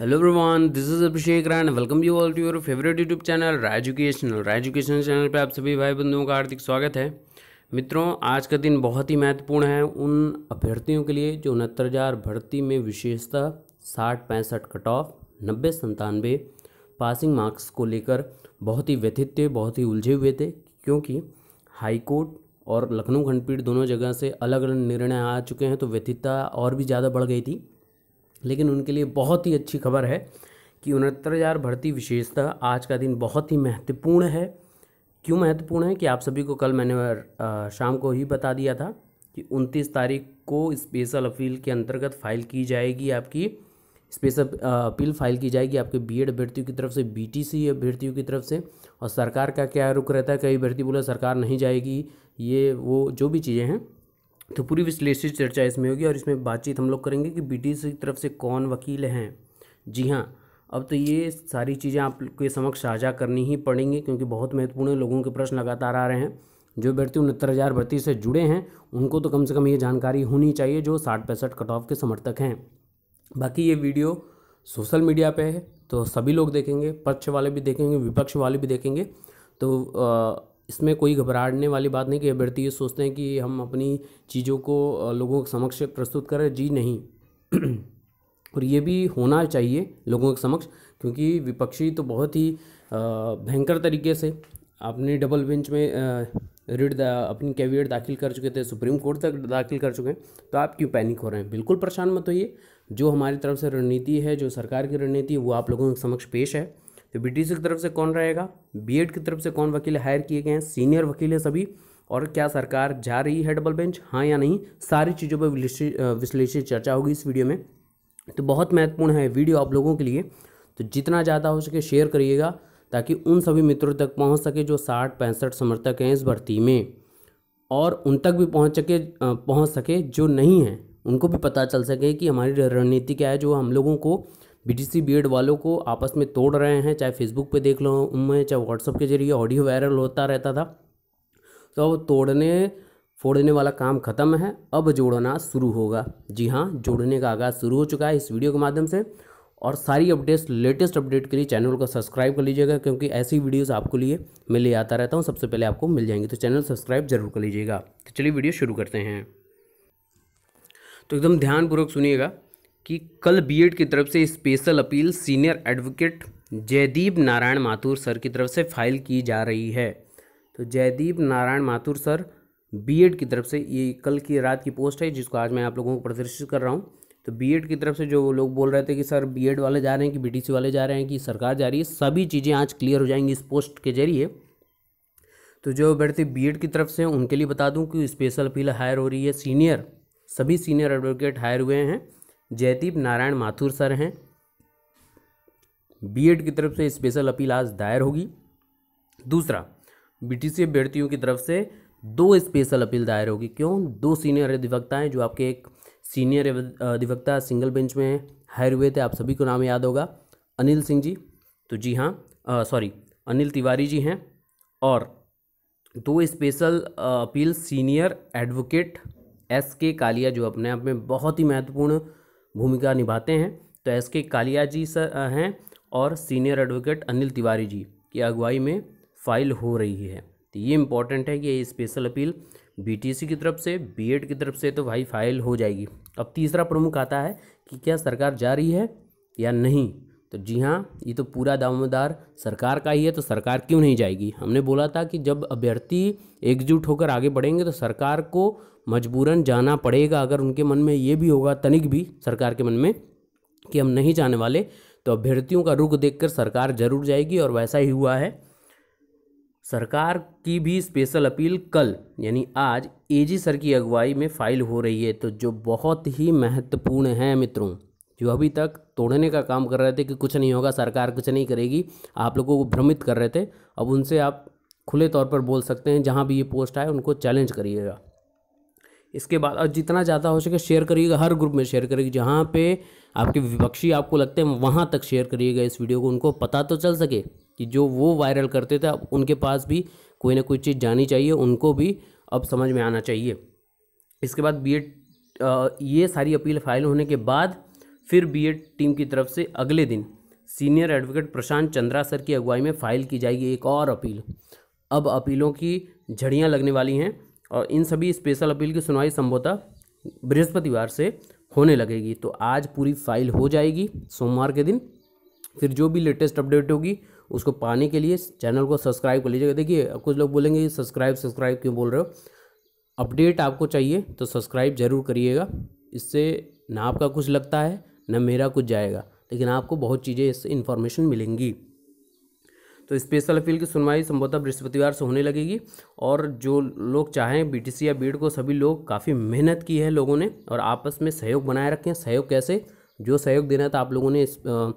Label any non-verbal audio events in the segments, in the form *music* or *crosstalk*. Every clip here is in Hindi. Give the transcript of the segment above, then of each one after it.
hello everyone this is Abhishek Rai and welcome you all to your favourite YouTube channel Rai educational Rai education channel पे आप सभी भाई बंधुओं का हार्दिक स्वागत है मित्रों आज का दिन बहुत ही महत्वपूर्ण है उन अभ्यर्थियों के लिए जो उनहत्तर हज़ार भर्ती में विशेषता साठ पैंसठ कट ऑफ नब्बे संतानवे पासिंग मार्क्स को लेकर बहुत ही व्यथित थे बहुत ही उलझे हुए थे क्योंकि हाईकोर्ट और लखनऊ खंडपीठ दोनों जगह से अलग अलग निर्णय आ चुके हैं तो व्यथितता और भी ज़्यादा बढ़ गई थी लेकिन उनके लिए बहुत ही अच्छी खबर है कि उनहत्तर हज़ार भर्ती विशेषता आज का दिन बहुत ही महत्वपूर्ण है क्यों महत्वपूर्ण है कि आप सभी को कल मैंने शाम को ही बता दिया था कि उनतीस तारीख को स्पेशल अपील के अंतर्गत फाइल की जाएगी आपकी स्पेशल अपील फाइल की जाएगी आपके बीएड अभ्यर्थियों की तरफ से बीटीसी अभ्यर्थियों की तरफ से और सरकार का क्या रुख रहता है कई अभ्यर्थी बोला सरकार नहीं जाएगी ये वो जो भी चीज़ें हैं तो पूरी विश्लेषित चर्चा इसमें होगी और इसमें बातचीत हम लोग करेंगे कि ब्रिटिश की तरफ से कौन वकील हैं जी हाँ अब तो ये सारी चीज़ें आपके समक्ष साझा करनी ही पड़ेंगी क्योंकि बहुत महत्वपूर्ण लोगों के प्रश्न लगातार आ रहे हैं जो व्यक्ति उनहत्तर हज़ार भर्ती से जुड़े हैं उनको तो कम से कम ये जानकारी होनी चाहिए जो साठ पैंसठ कट ऑफ के समर्थक हैं बाकी ये वीडियो सोशल मीडिया पे है तो सभी लोग देखेंगे पक्ष वाले भी देखेंगे विपक्ष वाले भी देखेंगे तो आ, इसमें कोई घबराने वाली बात नहीं कि अभ्यर्थी ये सोचते हैं कि हम अपनी चीज़ों को लोगों के समक्ष प्रस्तुत करें जी नहीं *clears throat* और ये भी होना चाहिए लोगों के समक्ष क्योंकि विपक्षी तो बहुत ही भयंकर तरीके से अपनी डबल बेंच में रिट अपनी कैवियट दाखिल कर चुके थे सुप्रीम कोर्ट तक दाखिल कर चुके हैं तो आप क्यों पैनिक हो रहे हैं बिल्कुल परेशान मत होइए जो हमारी तरफ से रणनीति है जो सरकार की रणनीति है वो आप लोगों के समक्ष पेश है तो ब्रिटिश की तरफ से कौन रहेगा बीएड की तरफ से कौन वकील हायर किए गए हैं सीनियर वकील है सभी और क्या सरकार जा रही है डबल बेंच हाँ या नहीं सारी चीज़ों पर विश्लेषित चर्चा होगी इस वीडियो में तो बहुत महत्वपूर्ण है वीडियो आप लोगों के लिए तो जितना ज़्यादा हो सके शेयर करिएगा ताकि उन सभी मित्रों तक पहुंच सके जो साठ पैंसठ समर्थक हैं इस भर्ती में और उन तक भी पहुंच सके पहुंच सके जो नहीं हैं उनको भी पता चल सके कि हमारी रणनीति क्या है जो हम लोगों को बीटीसी बीएड वालों को आपस में तोड़ रहे हैं चाहे फेसबुक पे देख लो उनमें चाहे व्हाट्सअप के जरिए ऑडियो वायरल होता रहता था तो अब तोड़ने फोड़ने वाला काम खत्म है अब जोड़ना शुरू होगा जी हाँ जोड़ने का आगाज़ शुरू हो चुका है इस वीडियो के माध्यम से और सारी अपडेट्स लेटेस्ट अपडेट के लिए चैनल को सब्सक्राइब कर लीजिएगा क्योंकि ऐसी वीडियोस आपको लिए मैं ले आता रहता हूँ सबसे पहले आपको मिल जाएंगी तो चैनल सब्सक्राइब जरूर कर लीजिएगा तो चलिए वीडियो शुरू करते हैं तो एकदम ध्यानपूर्वक सुनिएगा कि कल बीएड की तरफ से special appeal senior advocate Jaideep Narayan Mathur sir की तरफ से फाइल की जा रही है तो जयदीप नारायण माथुर सर बीएड की तरफ से ये कल की रात की पोस्ट है जिसको आज मैं आप लोगों को प्रदर्शित कर रहा हूँ तो बीएड की तरफ से जो लोग बोल रहे थे कि सर बीएड वाले जा रहे हैं कि बीटीसी वाले जा रहे हैं कि सरकार जा रही है सभी चीज़ें आज क्लियर हो जाएंगी इस पोस्ट के जरिए तो जो अभ्यर्थी बीएड की तरफ से उनके लिए बता दूं कि स्पेशल अपील हायर हो रही है सीनियर सभी सीनियर एडवोकेट हायर हुए हैं जयदीप नारायण माथुर सर हैं बीएड की तरफ से स्पेशल अपील आज दायर होगी दूसरा बीटीसी अभ्यर्थियों की तरफ से दो स्पेशल अपील दायर होगी क्यों दो सीनियर अधिवक्ता हैं जो आपके एक सीनियर अधिवक्ता सिंगल बेंच में हायर हुए थे आप सभी को नाम याद होगा अनिल सिंह जी तो जी हाँ सॉरी अनिल तिवारी जी हैं और दो special appeal senior advocate S K Kalia जो अपने आप में बहुत ही महत्वपूर्ण भूमिका निभाते हैं तो एस के कालिया जी सर हैं और सीनियर एडवोकेट अनिल तिवारी जी की अगुवाई में फाइल हो रही है तो ये इम्पोर्टेंट है कि ये स्पेशल अपील बीटीसी की तरफ से बीएड की तरफ से तो भाई फाइल हो जाएगी अब तीसरा प्रमुख आता है कि क्या सरकार जा रही है या नहीं तो जी हाँ ये तो पूरा दावेदार सरकार का ही है तो सरकार क्यों नहीं जाएगी हमने बोला था कि जब अभ्यर्थी एकजुट होकर आगे बढ़ेंगे तो सरकार को मजबूरन जाना पड़ेगा अगर उनके मन में ये भी होगा तनिक भी सरकार के मन में कि हम नहीं जाने वाले तो अभ्यर्थियों का रुख देख सरकार जरूर जाएगी और वैसा ही हुआ है सरकार की भी स्पेशल अपील कल यानी आज एजी सर की अगुवाई में फाइल हो रही है तो जो बहुत ही महत्वपूर्ण है मित्रों जो अभी तक तोड़ने का काम कर रहे थे कि कुछ नहीं होगा सरकार कुछ नहीं करेगी आप लोगों को भ्रमित कर रहे थे अब उनसे आप खुले तौर पर बोल सकते हैं जहाँ भी ये पोस्ट आए उनको चैलेंज करिएगा इसके बाद और जितना ज़्यादा हो सके शेयर करिएगा हर ग्रुप में शेयर करिएगा जहाँ पे आपके विपक्षी आपको लगते हैं वहाँ तक शेयर करिएगा इस वीडियो को उनको पता तो चल सके कि जो वो वायरल करते थे अब उनके पास भी कोई ना कोई चीज़ जानी चाहिए उनको भी अब समझ में आना चाहिए इसके बाद बी ये सारी अपील फाइल होने के बाद फिर बीएड टीम की तरफ से अगले दिन senior advocate Prashant Chandra sir की अगुवाई में फाइल की जाएगी एक और अपील अब अपीलों की झड़ियाँ लगने वाली हैं और इन सभी स्पेशल अपील की सुनवाई संभवतः बृहस्पतिवार से होने लगेगी तो आज पूरी फाइल हो जाएगी सोमवार के दिन फिर जो भी लेटेस्ट अपडेट होगी उसको पाने के लिए चैनल को सब्सक्राइब कर लीजिएगा देखिए कुछ लोग बोलेंगे सब्सक्राइब सब्सक्राइब क्यों बोल रहे हो अपडेट आपको चाहिए तो सब्सक्राइब ज़रूर करिएगा इससे ना आपका कुछ लगता है न मेरा कुछ जाएगा लेकिन आपको बहुत चीज़ें इससे इन्फॉर्मेशन मिलेंगी तो स्पेशल अपील की सुनवाई संभवतः बृहस्पतिवार से होने लगेगी और जो लोग चाहें बीटीसी या बीड को सभी लोग काफ़ी मेहनत की है लोगों ने और आपस में सहयोग बनाए रखें सहयोग कैसे जो सहयोग देना था आप लोगों ने इस, आ,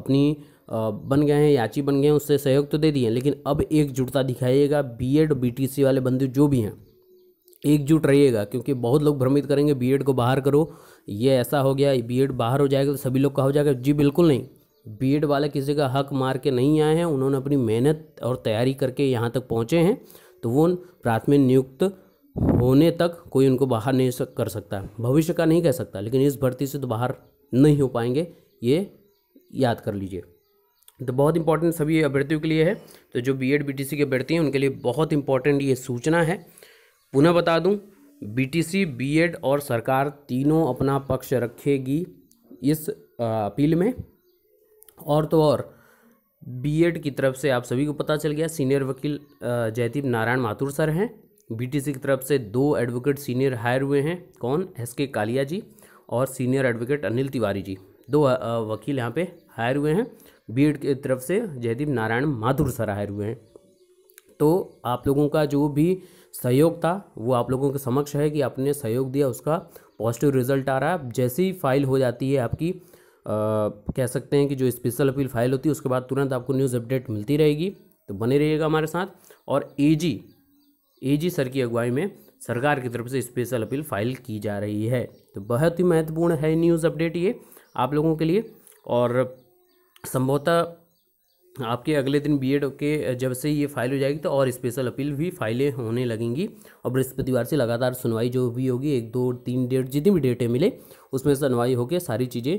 अपनी आ, बन गए हैं याची बन गए हैं उससे सहयोग तो दे दिए लेकिन अब एकजुटता दिखाइएगा बीएड बीटीसी वाले बंधु जो भी हैं एकजुट रहिएगा क्योंकि बहुत लोग भ्रमित करेंगे बी को बाहर करो ये ऐसा हो गया एड बाहर हो जाएगा तो सभी लोग कहा हो जाएगा जी बिल्कुल नहीं एड वाले किसी का हक मार के नहीं आए हैं उन्होंने अपनी मेहनत और तैयारी करके यहाँ तक पहुँचे हैं तो वो प्राथमिक नियुक्त होने तक कोई उनको बाहर नहीं कर सकता भविष्य का नहीं कह सकता लेकिन इस भर्ती से तो बाहर नहीं हो पाएंगे ये याद कर लीजिए तो बहुत इंपॉर्टेंट सभी अभ्यर्थियों के लिए है तो जो B Ed B T C के अभ्यर्थी हैं उनके लिए बहुत इंपॉर्टेंट ये सूचना है पुनः बता दूं बीटीसी बीएड और सरकार तीनों अपना पक्ष रखेगी इस अपील में और तो और बीएड की तरफ से आप सभी को पता चल गया सीनियर वकील जयदीप नारायण माथुर सर हैं बीटीसी की तरफ से दो एडवोकेट सीनियर हायर हुए हैं कौन एस के कालिया जी और सीनियर एडवोकेट अनिल तिवारी जी दो वकील यहाँ पे हायर हुए हैं बीएड की तरफ से जयदीप नारायण माथुर सर हायर हुए हैं तो आप लोगों का जो भी सहयोग था वो आप लोगों के समक्ष है कि आपने सहयोग दिया उसका पॉजिटिव रिजल्ट आ रहा है जैसी फाइल हो जाती है आपकी आ, कह सकते हैं कि जो स्पेशल अपील फाइल होती है उसके बाद तुरंत आपको न्यूज़ अपडेट मिलती रहेगी तो बने रहिएगा हमारे साथ और एजी एजी सर की अगुवाई में सरकार की तरफ से स्पेशल अपील फाइल की जा रही है तो बहुत ही महत्वपूर्ण है न्यूज़ अपडेट ये आप लोगों के लिए और संभवतः आपके अगले दिन बीएड के जब से ये फाइल हो जाएगी तो और स्पेशल अपील भी फाइलें होने लगेंगी और बृहस्पतिवार से लगातार सुनवाई जो भी होगी एक दो तीन डेट जितनी भी डेटें मिले उसमें सुनवाई होकर सारी चीज़ें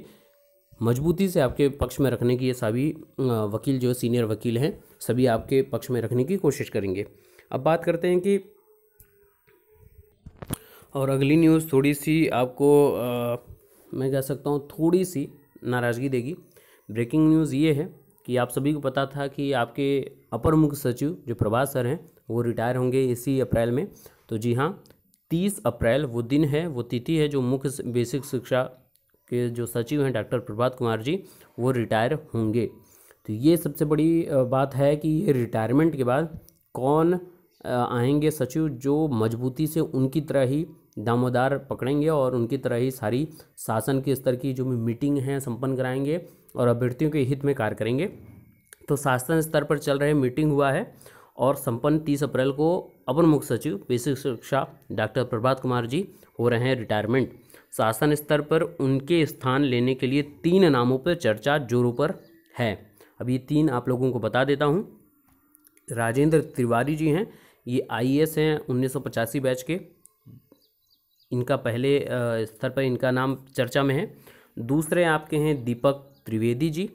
मजबूती से आपके पक्ष में रखने की ये सभी वकील जो सीनियर वकील हैं सभी आपके पक्ष में रखने की कोशिश करेंगे अब बात करते हैं कि और अगली न्यूज़ थोड़ी सी आपको आ, मैं कह सकता हूँ थोड़ी सी नाराज़गी देगी ब्रेकिंग न्यूज़ ये है कि आप सभी को पता था कि आपके अपर मुख्य सचिव जो प्रभात सर हैं वो रिटायर होंगे इसी अप्रैल में तो जी हाँ तीस अप्रैल वो दिन है वो तिथि है जो मुख्य बेसिक शिक्षा के जो सचिव हैं डॉक्टर प्रभात कुमार जी वो रिटायर होंगे तो ये सबसे बड़ी बात है कि ये रिटायरमेंट के बाद कौन आएंगे सचिव जो मजबूती से उनकी तरह ही दामोदार पकड़ेंगे और उनकी तरह ही सारी शासन के स्तर की जो भी मीटिंग हैं संपन्न कराएंगे और अभ्यर्थियों के हित में कार्य करेंगे तो शासन स्तर पर चल रहे मीटिंग हुआ है और संपन्न तीस अप्रैल को अपर मुख्य सचिव बेसिक शिक्षा डॉक्टर प्रभात कुमार जी हो रहे हैं रिटायरमेंट शासन स्तर पर उनके स्थान लेने के लिए तीन नामों पर चर्चा जोरों पर है अब ये तीन आप लोगों को बता देता हूँ राजेंद्र तिवारी जी हैं ये आई हैं उन्नीस बैच के इनका पहले स्तर पर इनका नाम चर्चा में है दूसरे आपके हैं दीपक त्रिवेदी जी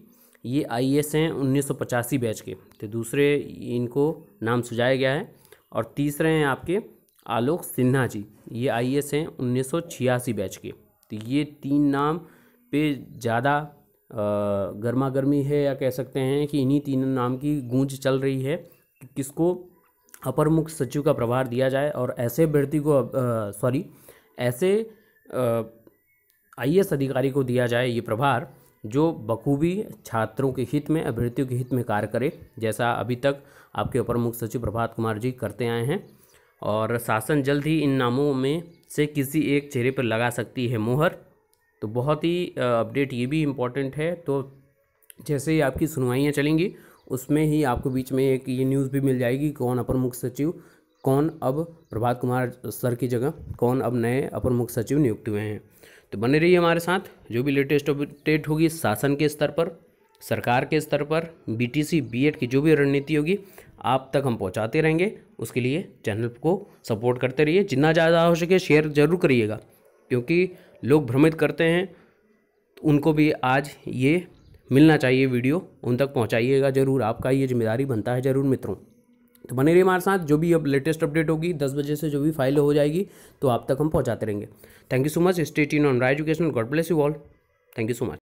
ये आई एस हैं उन्नीस सौ पचासी बैच के तो दूसरे इनको नाम सुझाया गया है और तीसरे हैं आपके आलोक सिन्हा जी ये आई एस हैं उन्नीस सौ छियासी बैच के तो ये तीन नाम पे ज़्यादा गर्मा गर्मी है या कह सकते हैं कि इन्हीं तीन नाम की गूंज चल रही है कि किसको अपर मुख्य सचिव का प्रभार दिया जाए और ऐसे व्यक्ति को सॉरी ऐसे आई अधिकारी को दिया जाए ये प्रभार जो बखूबी छात्रों के हित में अभ्यर्थियों के हित में कार्य करे जैसा अभी तक आपके अपर मुख्य सचिव प्रभात कुमार जी करते आए हैं और शासन जल्द ही इन नामों में से किसी एक चेहरे पर लगा सकती है मोहर तो बहुत ही अपडेट ये भी इम्पोर्टेंट है तो जैसे ही आपकी सुनवाइयाँ चलेंगी उसमें ही आपको बीच में एक ये न्यूज़ भी मिल जाएगी कौन अपर मुख्य सचिव कौन अब प्रभात कुमार सर की जगह कौन अब नए अपर मुख्य सचिव नियुक्त हुए हैं तो बने रहिए हमारे साथ जो भी लेटेस्ट अपडेट होगी शासन के स्तर पर सरकार के स्तर पर बीटीसी बीएड की जो भी रणनीति होगी आप तक हम पहुंचाते रहेंगे उसके लिए चैनल को सपोर्ट करते रहिए जितना ज़्यादा हो सके शेयर जरूर करिएगा क्योंकि लोग भ्रमित करते हैं तो उनको भी आज ये मिलना चाहिए वीडियो उन तक पहुंचाइएगा ज़रूर आपका ये जिम्मेदारी बनता है ज़रूर मित्रों तो बने रहिए हमारे साथ जो भी अब लेटेस्ट अपडेट होगी दस बजे से जो भी फाइल हो जाएगी तो आप तक हम पहुँचाते रहेंगे thank you so much stay इन on Rai education God bless you all thank you so much